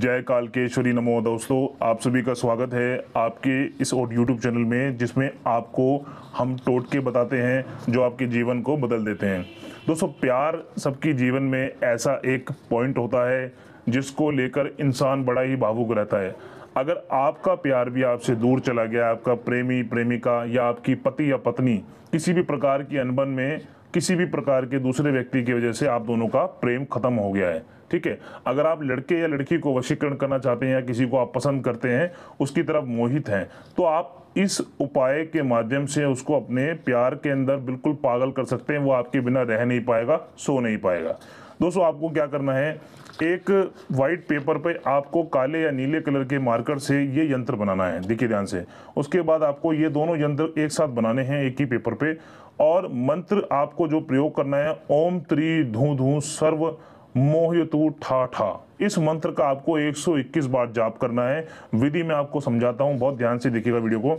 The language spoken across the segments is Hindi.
जय श्री नमो दोस्तों आप सभी का स्वागत है आपके इस और यूट्यूब चैनल में जिसमें आपको हम टोट के बताते हैं जो आपके जीवन को बदल देते हैं दोस्तों प्यार सबके जीवन में ऐसा एक पॉइंट होता है जिसको लेकर इंसान बड़ा ही भावुक रहता है अगर आपका प्यार भी आपसे दूर चला गया आपका प्रेमी प्रेमिका या आपकी पति या पत्नी किसी भी प्रकार की अनबन में किसी भी प्रकार के दूसरे व्यक्ति की वजह से आप दोनों का प्रेम खत्म हो गया है ठीक है अगर आप लड़के या लड़की को वशीकरण करना चाहते हैं या किसी को आप पसंद करते हैं उसकी तरफ मोहित हैं तो आप इस उपाय के माध्यम से उसको अपने प्यार के अंदर बिल्कुल पागल कर सकते हैं वो आपके बिना रह नहीं पाएगा सो नहीं पाएगा दोस्तों आपको क्या करना है एक वाइट पेपर पे आपको काले या नीले कलर के मार्कर से ये यंत्र बनाना है देखिए ध्यान से उसके बाद आपको ये दोनों यंत्र एक साथ बनाने हैं एक ही पेपर पे और मंत्र आपको जो प्रयोग करना है ओम त्रि धू धू सर्व मोहयतु ठा ठा इस मंत्र का आपको 121 बार जाप करना है विधि में आपको समझाता हूँ बहुत ध्यान से देखिएगा वीडियो को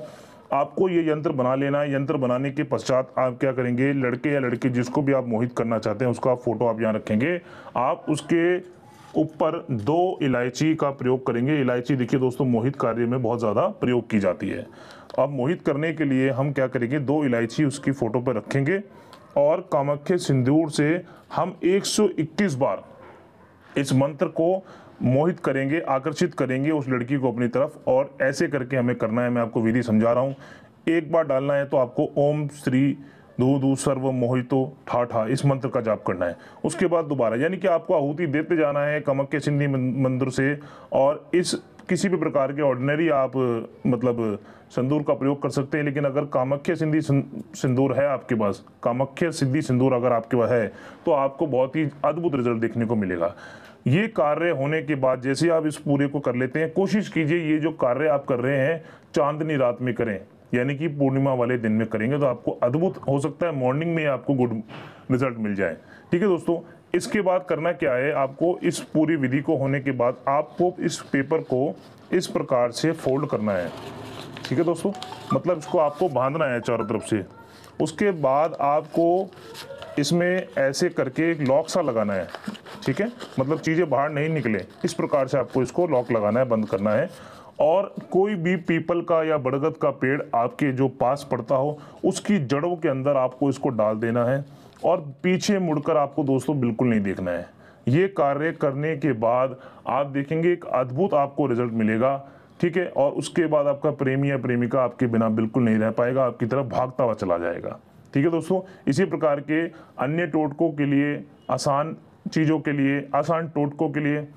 आपको ये यंत्र बना लेना है यंत्र बनाने के पश्चात आप क्या करेंगे लड़के या लड़की जिसको भी आप मोहित करना चाहते हैं उसका फोटो आप यहाँ रखेंगे आप उसके ऊपर दो इलायची का प्रयोग करेंगे इलायची देखिए दोस्तों मोहित कार्य में बहुत ज़्यादा प्रयोग की जाती है अब मोहित करने के लिए हम क्या करेंगे दो इलायची उसकी फ़ोटो पर रखेंगे और कामाख्या सिंदूर से हम 121 बार इस मंत्र को मोहित करेंगे आकर्षित करेंगे उस लड़की को अपनी तरफ और ऐसे करके हमें करना है मैं आपको विधि समझा रहा हूँ एक बार डालना है तो आपको ओम श्री धू धू सर्व मोहितो ठा ठा इस मंत्र का जाप करना है उसके बाद दोबारा यानी कि आपको आहुति देते जाना है कमक के सिंधी मंदिर से और इस किसी भी प्रकार के ऑर्डिनरी आप मतलब सिंदूर का प्रयोग कर सकते हैं लेकिन अगर कामाख्या सिंधी सिंदूर है आपके पास कामाख्या सिद्धि सिंदूर अगर आपके पास है तो आपको बहुत ही अद्भुत रिजल्ट देखने को मिलेगा ये कार्य होने के बाद जैसे आप इस पूरे को कर लेते हैं कोशिश कीजिए ये जो कार्य आप कर रहे हैं चांदनी रात में करें यानी कि पूर्णिमा वाले दिन में करेंगे तो आपको अद्भुत हो सकता है मॉर्निंग में आपको गुड रिजल्ट मिल जाए ठीक है दोस्तों इसके बाद करना क्या है आपको इस पूरी विधि को होने के बाद आपको इस पेपर को इस प्रकार से फोल्ड करना है ठीक है दोस्तों मतलब इसको आपको बांधना है चारों तरफ से उसके बाद आपको इसमें ऐसे करके एक लॉक सा लगाना है ठीक है मतलब चीज़ें बाहर नहीं निकले इस प्रकार से आपको इसको लॉक लगाना है बंद करना है और कोई भी पीपल का या बड़गद का पेड़ आपके जो पास पड़ता हो उसकी जड़ों के अंदर आपको इसको डाल देना है और पीछे मुड़कर आपको दोस्तों बिल्कुल नहीं देखना है ये कार्य करने के बाद आप देखेंगे एक अद्भुत आपको रिजल्ट मिलेगा ठीक है और उसके बाद आपका प्रेमी या प्रेमिका आपके बिना बिल्कुल नहीं रह पाएगा आपकी तरफ भागता हुआ चला जाएगा ठीक है दोस्तों इसी प्रकार के अन्य टोटकों के लिए आसान चीज़ों के लिए आसान टोटकों के लिए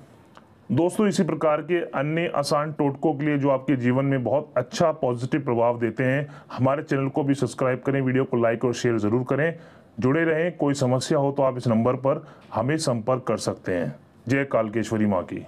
दोस्तों इसी प्रकार के अन्य आसान टोटकों के लिए जो आपके जीवन में बहुत अच्छा पॉजिटिव प्रभाव देते हैं हमारे चैनल को भी सब्सक्राइब करें वीडियो को लाइक और शेयर ज़रूर करें जुड़े रहें कोई समस्या हो तो आप इस नंबर पर हमें संपर्क कर सकते हैं जय कालकेश्वरी माँ की